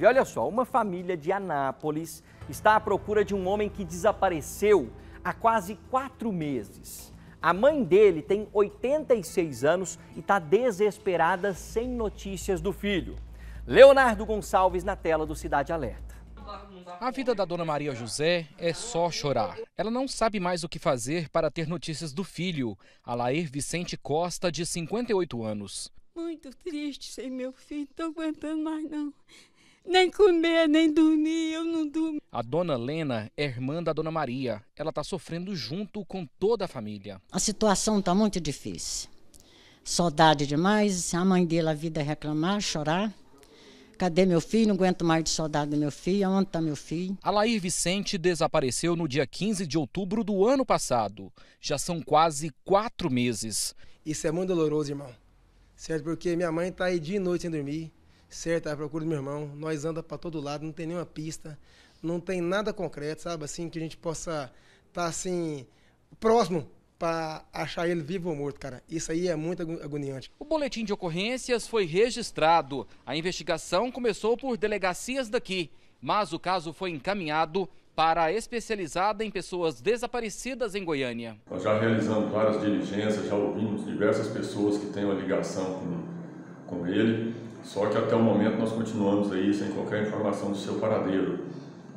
E olha só, uma família de Anápolis está à procura de um homem que desapareceu há quase quatro meses. A mãe dele tem 86 anos e está desesperada sem notícias do filho. Leonardo Gonçalves na tela do Cidade Alerta. A vida da dona Maria José é só chorar. Ela não sabe mais o que fazer para ter notícias do filho, Alair Vicente Costa, de 58 anos. Muito triste sem meu filho, não estou aguentando mais não nem comer, nem dormir, eu não durmo. A dona Lena é irmã da dona Maria. Ela está sofrendo junto com toda a família. A situação está muito difícil. Saudade demais, a mãe dele a vida é reclamar, chorar. Cadê meu filho? Não aguento mais de saudade do meu filho. Onde está meu filho? Alair Vicente desapareceu no dia 15 de outubro do ano passado. Já são quase quatro meses. Isso é muito doloroso, irmão. Certo? Porque minha mãe está aí dia e noite sem dormir certo, à procura do meu irmão. Nós anda para todo lado, não tem nenhuma pista, não tem nada concreto, sabe? Assim, que a gente possa estar, tá, assim, próximo para achar ele vivo ou morto, cara. Isso aí é muito agoniante. O boletim de ocorrências foi registrado. A investigação começou por delegacias daqui, mas o caso foi encaminhado para a especializada em pessoas desaparecidas em Goiânia. Nós já realizamos várias diligências, já ouvimos diversas pessoas que têm uma ligação com, com ele. Só que até o momento nós continuamos aí sem qualquer informação do seu paradeiro.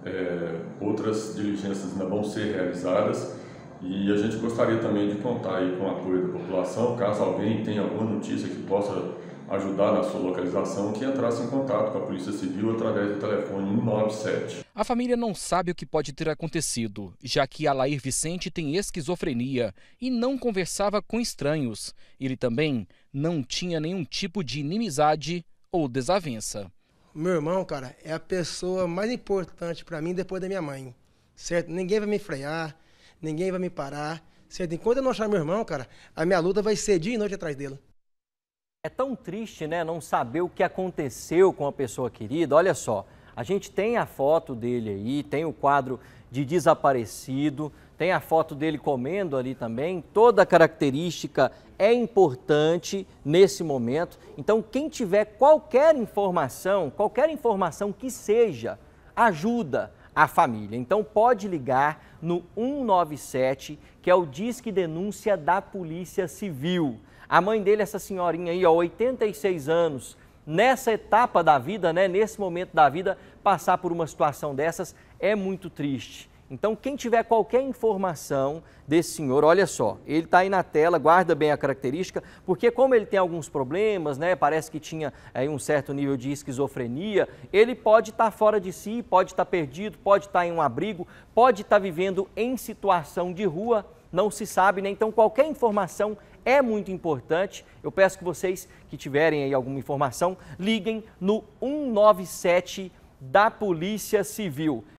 É, outras diligências ainda vão ser realizadas e a gente gostaria também de contar aí com o apoio da população, caso alguém tenha alguma notícia que possa ajudar na sua localização, que entrasse em contato com a Polícia Civil através do telefone 197. A família não sabe o que pode ter acontecido, já que Alair Vicente tem esquizofrenia e não conversava com estranhos. Ele também não tinha nenhum tipo de inimizade ou desavença. Meu irmão, cara, é a pessoa mais importante para mim depois da minha mãe, certo? Ninguém vai me frear, ninguém vai me parar, certo? Enquanto eu não achar meu irmão, cara, a minha luta vai ser dia e noite atrás dele. É tão triste, né, não saber o que aconteceu com a pessoa querida. Olha só, a gente tem a foto dele aí, tem o quadro de desaparecido, tem a foto dele comendo ali também. Toda característica é importante nesse momento. Então, quem tiver qualquer informação, qualquer informação que seja, ajuda a família. Então, pode ligar no 197, que é o Disque Denúncia da Polícia Civil. A mãe dele, essa senhorinha aí, ó, 86 anos, nessa etapa da vida, né, nesse momento da vida, passar por uma situação dessas é muito triste. Então, quem tiver qualquer informação desse senhor, olha só, ele está aí na tela, guarda bem a característica, porque como ele tem alguns problemas, né, parece que tinha aí eh, um certo nível de esquizofrenia, ele pode estar tá fora de si, pode estar tá perdido, pode estar tá em um abrigo, pode estar tá vivendo em situação de rua, não se sabe, né? Então, qualquer informação é muito importante. Eu peço que vocês que tiverem aí alguma informação, liguem no 197 da Polícia Civil.